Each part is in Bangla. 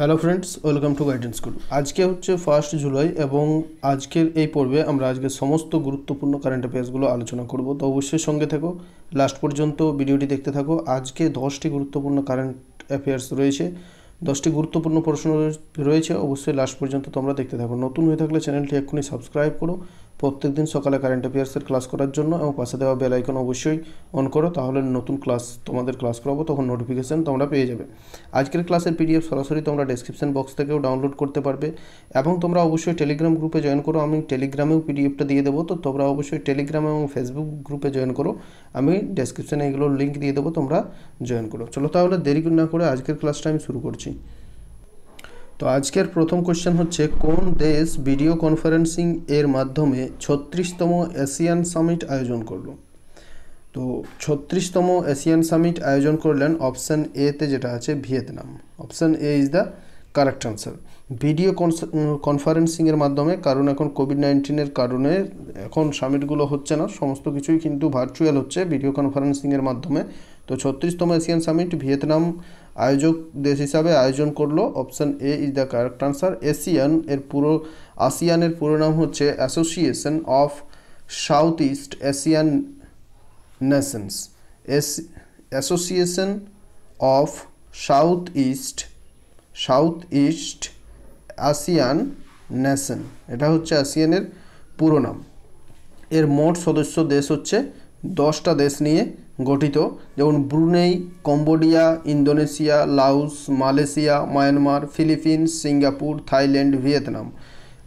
hello friends welcome to guidance school আজকে হচ্ছে ফার্স্ট জুলাই এবং আজকের এই পর্বে আমরা আজকে সমস্ত গুরুত্বপূর্ণ কারেন্ট অ্যাফেয়ার্সগুলো আলোচনা করব তো অবশ্যই সঙ্গে থাকো লাস্ট পর্যন্ত ভিডিওটি দেখতে থাকো আজকে দশটি গুরুত্বপূর্ণ কারেন্ট অ্যাফেয়ার্স রয়েছে দশটি গুরুত্বপূর্ণ প্রশ্ন রয়েছে অবশ্যই লাস্ট পর্যন্ত তোমরা দেখতে থাকো নতুন হয়ে থাকলে চ্যানেলটি এক্ষুনি সাবস্ক্রাইব করো প্রত্যেক দিন সকালে কারেন্ট অ্যাফেয়ার্সের ক্লাস করার জন্য এবং পাশে দেওয়া বেলাইকন অবশ্যই অন করো তাহলে নতুন ক্লাস তোমাদের ক্লাস করাবো তখন নোটিফিকেশান তোমরা পেয়ে যাবে আজকের ক্লাসের পিডিএফ সরাসরি তোমরা ডেসক্রিপশন বক্স থেকেও ডাউনলোড করতে পারবে এবং তোমরা অবশ্যই টেলিগ্রাম গ্রুপে জয়েন করো আমি টেলিগ্রামেও পিডিএফটা দিয়ে দেবো তো তোমরা অবশ্যই টেলিগ্রাম এবং ফেসবুক গ্রুপে জয়েন করো আমি ডেসক্রিপশানে এগুলোর লিঙ্ক দিয়ে দেবো তোমরা জয়েন করো চলো তাহলে দেরি না করে আজকের ক্লাসটা আমি শুরু করছি তো আজকের প্রথম কোশ্চেন হচ্ছে কোন দেশ ভিডিও কনফারেন্সিং এর মাধ্যমে ছত্রিশতম এশিয়ান সামিট আয়োজন করলো তো ছত্রিশতম এশিয়ান সামিট আয়োজন করলেন অপশান এতে যেটা আছে Vietnam option A is the correct answer video কনফারেন্সিংয়ের মাধ্যমে কারণ এখন কোভিড নাইন্টিনের কারণে এখন সামিটগুলো হচ্ছে না সমস্ত কিছুই কিন্তু ভার্চুয়াল হচ্ছে ভিডিও কনফারেন্সিংয়ের মাধ্যমে তো ছত্রিশতম এশিয়ান সামিট ভিয়েতনাম আয়োজক দেশ হিসাবে আয়োজন করলো option A is the correct answer ASEAN এর পুরো আসিয়ানের পুরো নাম হচ্ছে association of south east Asian nations S association of south east south east ASEAN nation এটা হচ্ছে আসিয়ানের পুরো নাম এর মোট সদস্য দেশ হচ্ছে দশটা দেশ নিয়ে গঠিত যেমন Brunei Cambodia Indonesia Laos Malaysia Myanmar Philippines Singapore Thailand Vietnam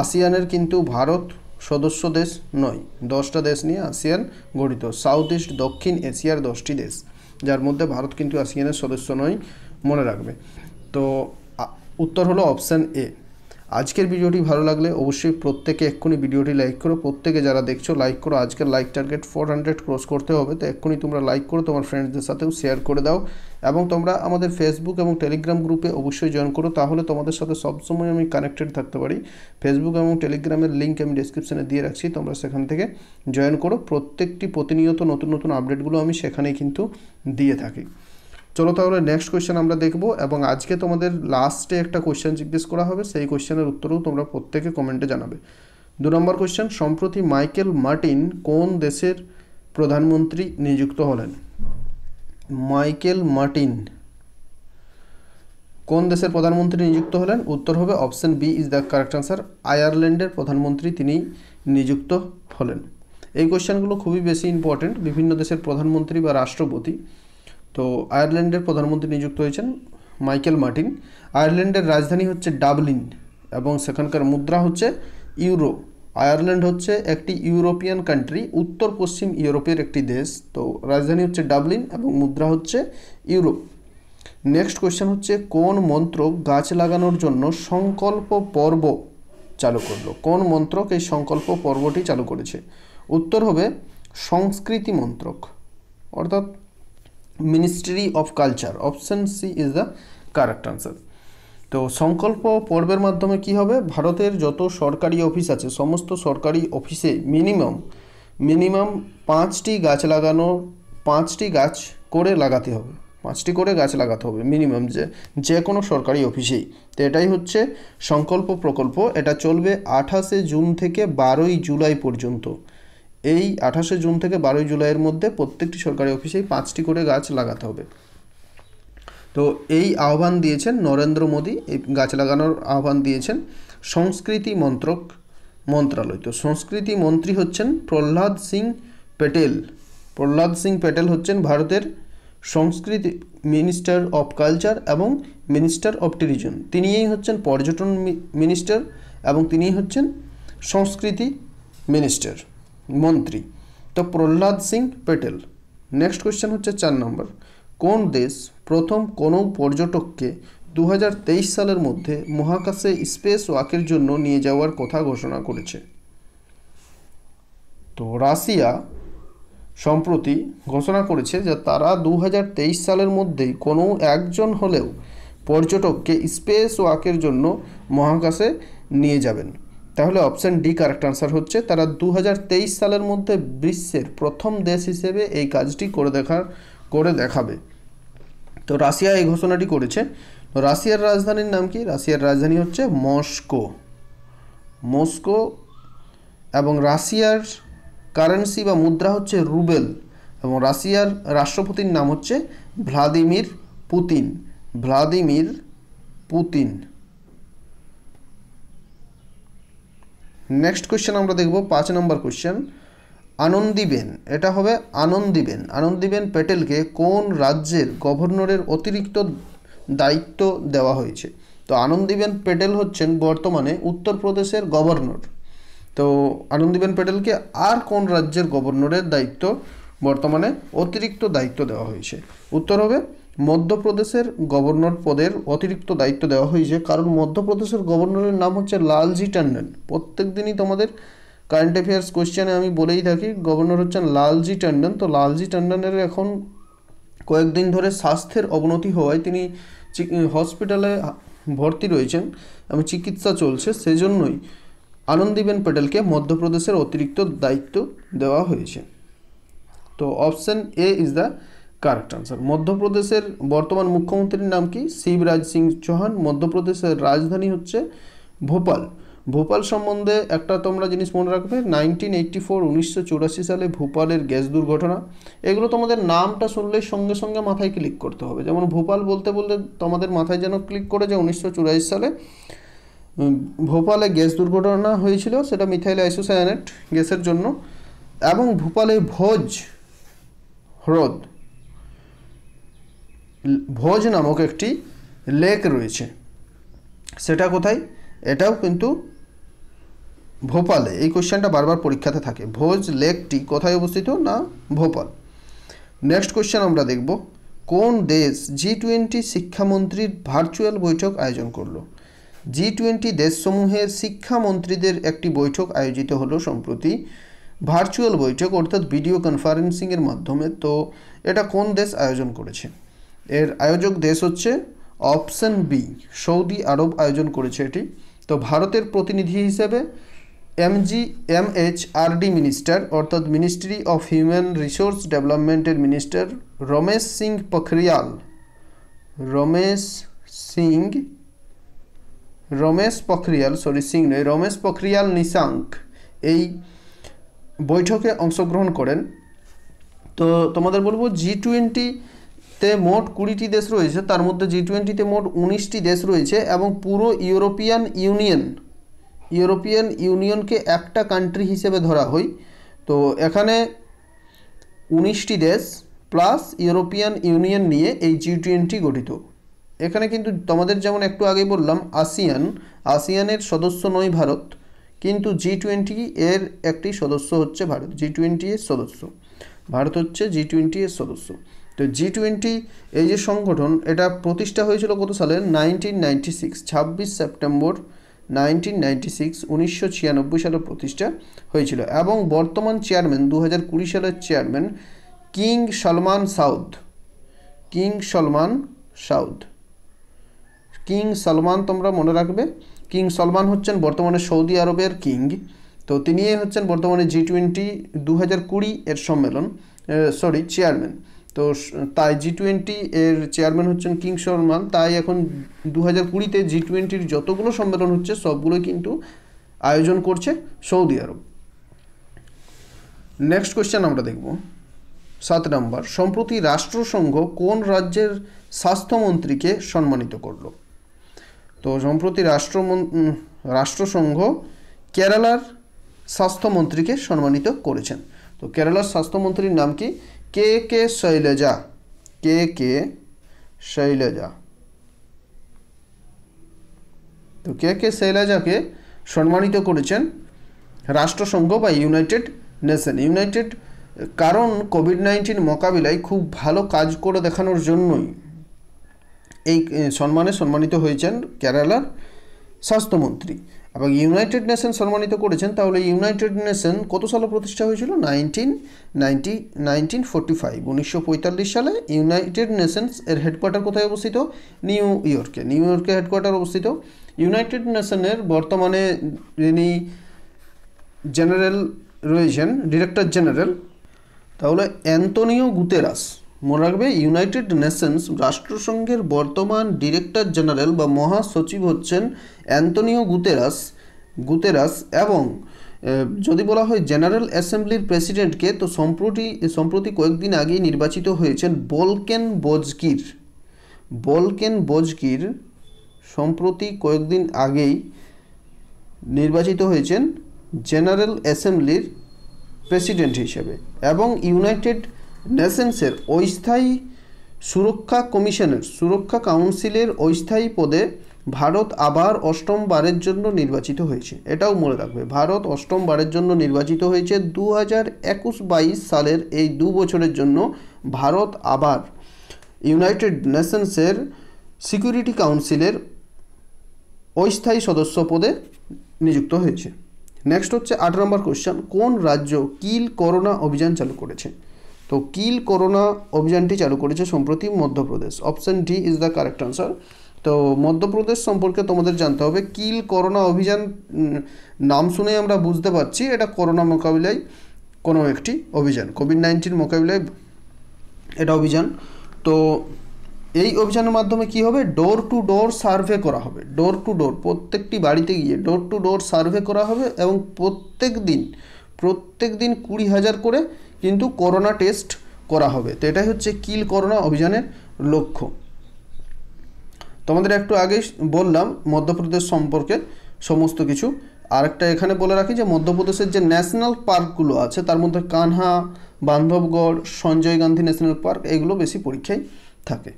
আসিয়ানের কিন্তু ভারত সদস্য দেশ নয় দশটা দেশ নিয়ে আসিয়ান গঠিত সাউথ ইস্ট দক্ষিণ এশিয়ার দশটি দেশ যার মধ্যে ভারত কিন্তু আসিয়ানের সদস্য নয় মনে রাখবে তো উত্তর হলো অপশান এ আজকের ভিডিওটি ভালো লাগলে অবশ্যই প্রত্যেকে এক্ষুনি ভিডিওটি লাইক করো প্রত্যেকে যারা দেখছো লাইক করো আজকের like target four hundred cross করতে হবে তো এক্ষুনি তোমরা লাইক করো তোমার ফ্রেন্ডসদের সাথেও শেয়ার করে দাও এবং তোমরা আমাদের ফেসবুক এবং টেলিগ্রাম গ্রুপে অবশ্যই জয়েন করো তাহলে তোমাদের সাথে সবসময় আমি কানেক্টেড থাকতে পারি ফেসবুক এবং টেলিগ্রামের লিঙ্ক আমি ডিসক্রিপশানে দিয়ে রাখছি তোমরা সেখান থেকে জয়েন করো প্রত্যেকটি প্রতিনিয়ত নতুন নতুন আপডেটগুলো আমি সেখানেই কিন্তু দিয়ে থাকি চলো তাহলে নেক্সট কোয়েশ্চেন আমরা দেখব এবং আজকে তোমাদের লাস্টে একটা কোয়েশ্চেন জিজ্ঞেস করা হবে সেই কোয়েশ্চেনের উত্তরও তোমরা প্রত্যেকে কমেন্টে জানাবে দু নম্বর কোয়েশ্চেন সম্প্রতি মাইকেল মার্টিন কোন দেশের প্রধানমন্ত্রী নিযুক্ত হলেন মাইকেল মার্টিন কোন দেশের প্রধানমন্ত্রী নিযুক্ত হলেন উত্তর হবে option B is the correct answer আয়ারল্যান্ডের প্রধানমন্ত্রী তিনি নিযুক্ত হলেন এই কোয়েশ্চেনগুলো খুবই বেশি ইম্পর্টেন্ট বিভিন্ন দেশের প্রধানমন্ত্রী বা রাষ্ট্রপতি তো আয়ারল্যান্ডের প্রধানমন্ত্রী নিযুক্ত হয়েছেন মাইকেল মার্টিন আয়ারল্যান্ডের রাজধানী হচ্ছে ডাবলিন এবং সেখানকার মুদ্রা হচ্ছে ইউরো আয়ারল্যান্ড হচ্ছে একটি ইউরোপিয়ান কান্ট্রি উত্তর পশ্চিম ইউরোপের একটি দেশ তো রাজধানী হচ্ছে ডাবলিন এবং মুদ্রা হচ্ছে ইউরোপ নেক্সট কোয়েশ্চেন হচ্ছে কোন মন্ত্র গাছ লাগানোর জন্য সংকল্প পর্ব চালু করলো কোন মন্ত্রক এই সংকল্প পর্বটি চালু করেছে উত্তর হবে সংস্কৃতি মন্ত্রক অর্থাৎ ministry of culture option C is the correct answer তো সংকল্প পর্বের মাধ্যমে কি হবে ভারতের যত সরকারি অফিস আছে সমস্ত সরকারি অফিসে মিনিমাম মিনিমাম পাঁচটি গাছ লাগানো পাঁচটি গাছ করে লাগাতে হবে পাঁচটি করে গাছ লাগাতে হবে মিনিমাম যে যে কোনো সরকারি অফিসেই তো এটাই হচ্ছে সংকল্প প্রকল্প এটা চলবে আঠাশে জুন থেকে বারোই জুলাই পর্যন্ত এই আঠাশে জুন থেকে বারোই জুলাইয়ের মধ্যে প্রত্যেকটি সরকারি অফিসেই পাঁচটি করে গাছ লাগাতে হবে তো এই আহ্বান দিয়েছেন নরেন্দ্র মোদী এই গাছ লাগানোর আহ্বান দিয়েছেন সংস্কৃতি মন্ত্রক মন্ত্রালয় তো সংস্কৃতি মন্ত্রী হচ্ছেন প্রহ্লাদ সিং প্যাটেল প্রহ্লাদ সিং প্যাটেল হচ্ছেন ভারতের সংস্কৃতি মিনিস্টার অফ কালচার এবং মিনিস্টার অফ ট্যুরিজম তিনিই হচ্ছেন পর্যটন মিনিস্টার এবং তিনিই হচ্ছেন সংস্কৃতি মিনিস্টার মন্ত্রী তো প্রহ্লাদ সিং প্যাটেল নেক্সট কোয়েশ্চেন হচ্ছে চার নম্বর কোন দেশ প্রথম কোনো পর্যটককে দু সালের মধ্যে মহাকাশে স্পেস ওয়াকের জন্য নিয়ে যাওয়ার কথা ঘোষণা করেছে তো রাশিয়া সম্প্রতি ঘোষণা করেছে যে তারা দু সালের মধ্যেই কোনো একজন হলেও পর্যটককে স্পেস ওয়াকের জন্য মহাকাশে নিয়ে যাবেন তাহলে অপশান ডি কারেক্ট আনসার হচ্ছে তারা দু সালের মধ্যে বিশ্বের প্রথম দেশ হিসেবে এই কাজটি করে দেখার করে দেখাবে তো রাশিয়া এই ঘোষণাটি করেছে রাশিয়ার রাজধানীর নাম কি রাশিয়ার রাজধানী হচ্ছে মস্কো মস্কো এবং রাশিয়ার কারেন্সি বা মুদ্রা হচ্ছে রুবেল এবং রাশিয়ার রাষ্ট্রপতির নাম হচ্ছে Vladimir Putin Vladimir Putin next question আমরা দেখব পাঁচ নম্বর কোয়েশ্চেন আনন্দীবেন এটা হবে আনন্দীবেন আনন্দিবেন প্যাটেলকে কোন রাজ্যের গভর্নরের অতিরিক্ত দায়িত্ব দেওয়া হয়েছে তো আনন্দিবেন প্যাটেল হচ্ছেন বর্তমানে উত্তরপ্রদেশের গভর্নর তো আনন্দীবেন প্যাটেলকে আর কোন রাজ্যের গভর্নরের দায়িত্ব বর্তমানে অতিরিক্ত দায়িত্ব দেওয়া হয়েছে উত্তর হবে মধ্যপ্রদেশের গভর্নর পদের অতিরিক্ত দায়িত্ব দেওয়া হয়েছে কারণ মধ্যপ্রদেশের গভর্নরের নাম হচ্ছে লালজি ট্যান্ডন প্রত্যেক দিনই তোমাদের কারেন্ট অ্যাফেয়ার্স কোয়েশ্চেনে আমি বলেই থাকি গভর্নর হচ্ছেন লালজি ট্যান্ডন তো লালজি ট্যান্ডনের এখন কয়েকদিন ধরে স্বাস্থ্যের অবনতি হওয়ায় তিনি হসপিটালে ভর্তি রয়েছেন এবং চিকিৎসা চলছে সেজন্যই আনন্দীবেন প্যাটেলকে মধ্যপ্রদেশের অতিরিক্ত দায়িত্ব দেওয়া হয়েছে তো option A is the correct answer মধ্যপ্রদেশের বর্তমান মুখ্যমন্ত্রীর নাম কি শিবরাজ সিং চৌহান মধ্যপ্রদেশের রাজধানী হচ্ছে ভোপাল ভোপাল সম্বন্ধে একটা তোমরা জিনিস মনে রাখবে নাইনটিন এইটটি ফোর উনিশশো সালে ভোপালের গ্যাস দুর্ঘটনা এগুলো তোমাদের নামটা শুনলে সঙ্গে সঙ্গে মাথায় ক্লিক করতে হবে যেমন ভোপাল বলতে বলতে তোমাদের মাথায় যেন ক্লিক করে যে উনিশশো সালে ভোপালে গ্যাস দুর্ঘটনা হয়েছিল সেটা মিথাইল আইসোসায়ানেট গ্যাসের জন্য এবং ভোপালে ভোজ হ্রদ ভোজ নামক একটি লেক রয়েছে সেটা কোথায় এটাও কিন্তু ভোপালে এই কোশ্চেনটা বারবার পরীক্ষাতে থাকে ভোজ লেকটি কোথায় অবস্থিত না ভোপাল নেক্সট কোশ্চেন আমরা দেখব কোন দেশ জি টোয়েন্টি শিক্ষামন্ত্রীর ভার্চুয়াল বৈঠক আয়োজন করলো জি টোয়েন্টি দেশসমূহের শিক্ষামন্ত্রীদের একটি বৈঠক আয়োজিত হলো সম্প্রতি ভার্চুয়াল বৈঠক অর্থাৎ ভিডিও কনফারেন্সিংয়ের মাধ্যমে তো এটা কোন দেশ আয়োজন করেছে এর আয়োজক দেশ হচ্ছে অপশন বি সৌদি আরব আয়োজন করেছে এটি তো ভারতের প্রতিনিধি হিসেবে M G R D minister অর্থাৎ মিনিস্ট্রি অফ হিউম্যান রিসোর্স ডেভেলপমেন্টের মিনিস্টার রমেশ সিং পখরিয়াল রমেশ সিং রমেশ পখরিয়াল সরি সিং নয় রমেশ পখরিয়াল নিশাঙ্ক এই বৈঠকে অংশগ্রহণ করেন তো তোমাদের বলবো জি টোয়েন্টি তে মোট কুড়িটি দেশ রয়েছে তার মধ্যে জি টোয়েন্টিতে মোট উনিশটি দেশ রয়েছে এবং পুরো ইউরোপিয়ান ইউনিয়ন ইউরোপিয়ান ইউনিয়নকে একটা কান্ট্রি হিসেবে ধরা হয় তো এখানে উনিশটি দেশ প্লাস ইউরোপিয়ান ইউনিয়ন নিয়ে এই জি টোয়েন্টি গঠিত এখানে কিন্তু তোমাদের যেমন একটু আগে বললাম আসিয়ান আসিয়ানের সদস্য নয় ভারত কিন্তু জি টোয়েন্টি এর একটি সদস্য হচ্ছে ভারত জি টোয়েন্টি এর সদস্য ভারত হচ্ছে জি টোয়েন্টি এর সদস্য তো জি টোয়েন্টি এই যে সংগঠন এটা প্রতিষ্ঠা হয়েছিল কত সালে নাইনটিন নাইনটি সিক্স ছাব্বিশ সেপ্টেম্বর নাইনটিন নাইনটি সিক্স উনিশশো ছিয়ানব্বই সালে প্রতিষ্ঠা হয়েছিল এবং বর্তমান চেয়ারম্যান দু হাজার কুড়ি সালের chairman King Salman Saud King Salman Saud King Salman তোমরা মনে রাখবে কিং সলমান হচ্ছেন বর্তমানে সৌদি আরবের কিং তো তিনি হচ্ছেন বর্তমানে জি টোয়েন্টি দু হাজার কুড়ি এর সম্মেলন সরি চেয়ারম্যান তো তাই জি টোয়েন্টি এর চেয়ারম্যান হচ্ছেন কিং শর্মান তাই এখন দু হাজার কুড়িতে জি টোয়েন্টির যতগুলো সম্মেলন হচ্ছে সবগুলোই কিন্তু আয়োজন করছে সৌদি আরব নেক্সট কোয়েশ্চেন আমরা দেখব সাত নম্বর সম্প্রতি রাষ্ট্রসংঘ কোন রাজ্যের স্বাস্থ্যমন্ত্রীকে সম্মানিত করল তো সম্প্রতি রাষ্ট্র রাষ্ট্রসংঘ কেরালার স্বাস্থ্যমন্ত্রীকে সম্মানিত করেছেন তো কেরালার স্বাস্থ্যমন্ত্রীর নাম কি কে কে শৈলজা কে কে শৈলজা তো কে কে শৈলজাকে সম্মানিত করেছেন রাষ্ট্রসংঘ বা ইউনাইটেড নেশন ইউনাইটেড কারণ কোভিড নাইন্টিন মোকাবিলায় খুব ভালো কাজ করে দেখানোর জন্যই এই সম্মানে সম্মানিত হয়েছেন কেরালার স্বাস্থ্যমন্ত্রী এবং ইউনাইটেড নেশন সম্মানিত করেছেন তাহলে ইউনাইটেড নেশন কত সালে প্রতিষ্ঠা হয়েছিল nineteen ninety nineteen forty five উনিশশো পঁয়তাল্লিশ সালে ইউনাইটেড নেশনস এর হেডকোয়ার্টার কোথায় অবস্থিত নিউ ইয়র্কে নিউ ইয়র্কে হেডকোয়ার্টার অবস্থিত ইউনাইটেড নেশনের বর্তমানে যিনি জেনারেল রয়েছেন ডিরেক্টর জেনারেল তাহলে অ্যান্তনিও গুতেরাস মনে রাখবে ইউনাইটেড নেশনস রাষ্ট্রসংঘের বর্তমান ডিরেক্টর জেনারেল বা মহাসচিব হচ্ছেন অ্যান্তনিও গুতেরাস গুতেরাস এবং যদি বলা হয় জেনারেল অ্যাসেম্বলির প্রেসিডেন্টকে তো সম্প্রতি সম্প্রতি কয়েকদিন আগেই নির্বাচিত হয়েছেন বলকেন বজকির বলকেন বজকির সম্প্রতি কয়েকদিন আগেই নির্বাচিত হয়েছেন জেনারেল অ্যাসেম্বলির প্রেসিডেন্ট হিসেবে এবং ইউনাইটেড নেশনসের অস্থায়ী সুরক্ষা কমিশনের সুরক্ষা কাউন্সিলের অস্থায়ী পদে ভারত আবার অষ্টম বারের জন্য নির্বাচিত হয়েছে এটাও মনে রাখবে ভারত অষ্টম বারের জন্য নির্বাচিত হয়েছে দু হাজার একুশ বাইশ সালের এই দু বছরের জন্য ভারত আবার ইউনাইটেড নেশনসের সিকিউরিটি কাউন্সিলের অস্থায়ী সদস্য পদে নিযুক্ত হয়েছে নেক্সট হচ্ছে আট নম্বর কোশ্চেন কোন রাজ্য কিল করোনা অভিযান চালু করেছে তো কিল করোনা অভিযানটি চালু করেছে সম্প্রতি Madhya Pradesh option D is the correct answer তো মধ্যপ্রদেশ সম্পর্কে তোমাদের জানতে হবে কিল করোনা অভিযান নাম শুনেই আমরা বুঝতে পারছি এটা করোনা মোকাবিলায় কোনো একটি অভিযান কোভিড নাইন্টিন মোকাবিলায় এটা অভিযান তো এই অভিযানের মাধ্যমে কি হবে ডোর টু ডোর সার্ভে করা হবে ডোর টু ডোর প্রত্যেকটি বাড়িতে গিয়ে ডোর টু ডোর সার্ভে করা হবে এবং প্রত্যেক দিন প্রত্যেক দিন কুড়ি হাজার করে কিন্তু করোনা টেস্ট করা হবে তো এটাই হচ্ছে কিল করোনা অভিযানের লক্ষ্য তোমাদের একটু আগেই বললাম মধ্যপ্রদেশ সম্পর্কে সমস্ত কিছু আরেকটা এখানে বলে রাখি যে মধ্যপ্রদেশের যে ন্যাশনাল পার্কগুলো আছে তার মধ্যে কানহা বান্ধবগড় সঞ্জয় গান্ধী ন্যাশনাল পার্ক এগুলো বেশি পরীক্ষায় থাকে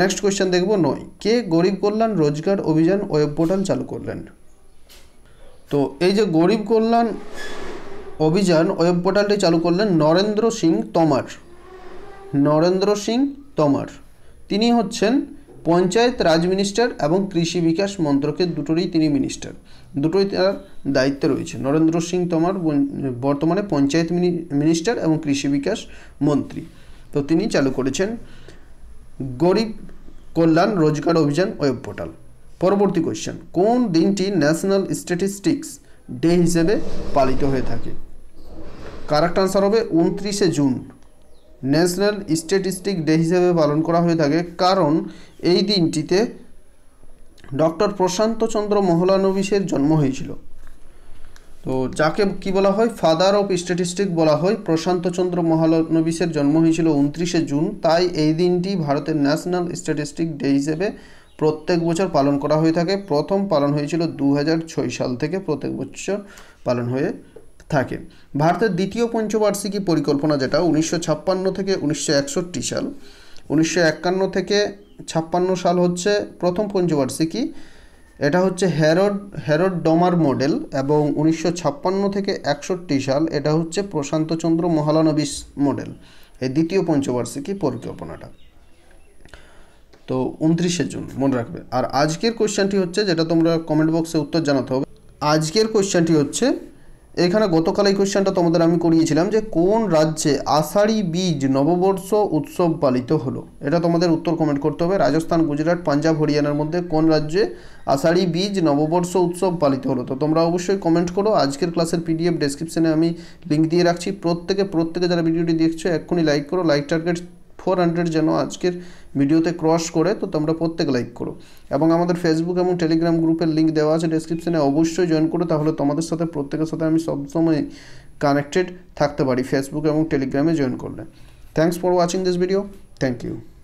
নেক্সট কোয়েশ্চেন দেখব নয় কে গরিব কল্যাণ রোজগার অভিযান ওয়েব পোর্টাল চালু করলেন তো এই যে গরিব কল্যাণ অভিযান ওয়েব পোর্টালটি চালু করলেন নরেন্দ্র সিং তমার নরেন্দ্র সিং তমার তিনি হচ্ছেন পঞ্চায়েত রাজ মিনিস্টার এবং কৃষি বিকাশ মন্ত্রকের দুটোরই তিনি মিনিস্টার দুটোই তার দায়িত্বে রয়েছে নরেন্দ্র সিং তোমার বর্তমানে পঞ্চায়েত মিনিস্টার এবং কৃষি বিকাশ মন্ত্রী তো তিনি চালু করেছেন গরিব কল্যাণ রোজগার অভিযান ওয়েব পোর্টাল পরবর্তী কোয়েশ্চেন কোন দিনটি ন্যাশনাল স্ট্যাটিস্টিক্স ডে হিসেবে পালিত হয়ে থাকে কারেক্ট আনসার হবে উনত্রিশে জুন ন্যাশনাল স্ট্যাটিস্টিক ডে হিসেবে পালন করা হয়ে থাকে কারণ এই দিনটিতে ডক্টর প্রশান্ত চন্দ্র মহলানবিশের জন্ম হয়েছিল তো যাকে কি বলা হয় ফাদার অফ স্ট্যাটিস্টিক বলা হয় প্রশান্ত চন্দ্র মহানবিসের জন্ম হয়েছিল উনত্রিশে জুন তাই এই দিনটি ভারতের ন্যাশনাল স্ট্যাটিস্টিক ডে হিসেবে প্রত্যেক বছর পালন করা হয়ে থাকে প্রথম পালন হয়েছিল দু সাল থেকে প্রত্যেক বছর পালন হয়ে থাকে ভারতের দ্বিতীয় পঞ্চবার্ষিকী পরিকল্পনা যেটা উনিশশো থেকে উনিশশো সাল উনিশশো থেকে ছাপ্পান্ন সাল হচ্ছে প্রথম পঞ্চবার্ষিকী এটা হচ্ছে হ্যারড হ্যারড ডমার মডেল এবং উনিশশো থেকে একষট্টি সাল এটা হচ্ছে প্রশান্তচন্দ্র মহালানবিস মডেল এই দ্বিতীয় পঞ্চবার্ষিকী পরিকল্পনাটা তো উনত্রিশে জুন মনে রাখবে আর আজকের কোয়েশ্চানটি হচ্ছে যেটা তোমরা কমেন্ট বক্সে উত্তর জানাতে হবে আজকের কোশ্চেনটি হচ্ছে এখানে গতকাল এই কোয়েশ্চেনটা তোমাদের আমি করিয়েছিলাম যে কোন রাজ্যে আষাঢ়ি বীজ নববর্ষ উৎসব পালিত হলো এটা তোমাদের উত্তর কমেন্ট করতে হবে রাজস্থান গুজরাট পাঞ্জাব হরিয়ানার মধ্যে কোন রাজ্যে আষাঢ়ি বীজ নববর্ষ উৎসব পালিত হলো তো তোমরা অবশ্যই কমেন্ট করো আজকের ক্লাসের পিডিএফ ডেসক্রিপশানে আমি লিঙ্ক দিয়ে রাখছি প্রত্যেকে প্রত্যেকে যারা ভিডিওটি দেখছো এক্ষুনি লাইক করো লাইক টার্গেট ফোর হান্ড্রেড যেন আজকের ভিডিওতে ক্রস করে তো তোমরা প্রত্যেক লাইক করো এবং আমাদের ফেসবুক এবং টেলিগ্রাম গ্রুপের লিঙ্ক দেওয়া আছে ডেসক্রিপশানে অবশ্যই জয়েন করো তাহলে তোমাদের সাথে প্রত্যেকের সাথে আমি সবসময় কানেক্টেড থাকতে পারি ফেসবুক এবং টেলিগ্রামে জয়েন করলে thanks for watching this video thank you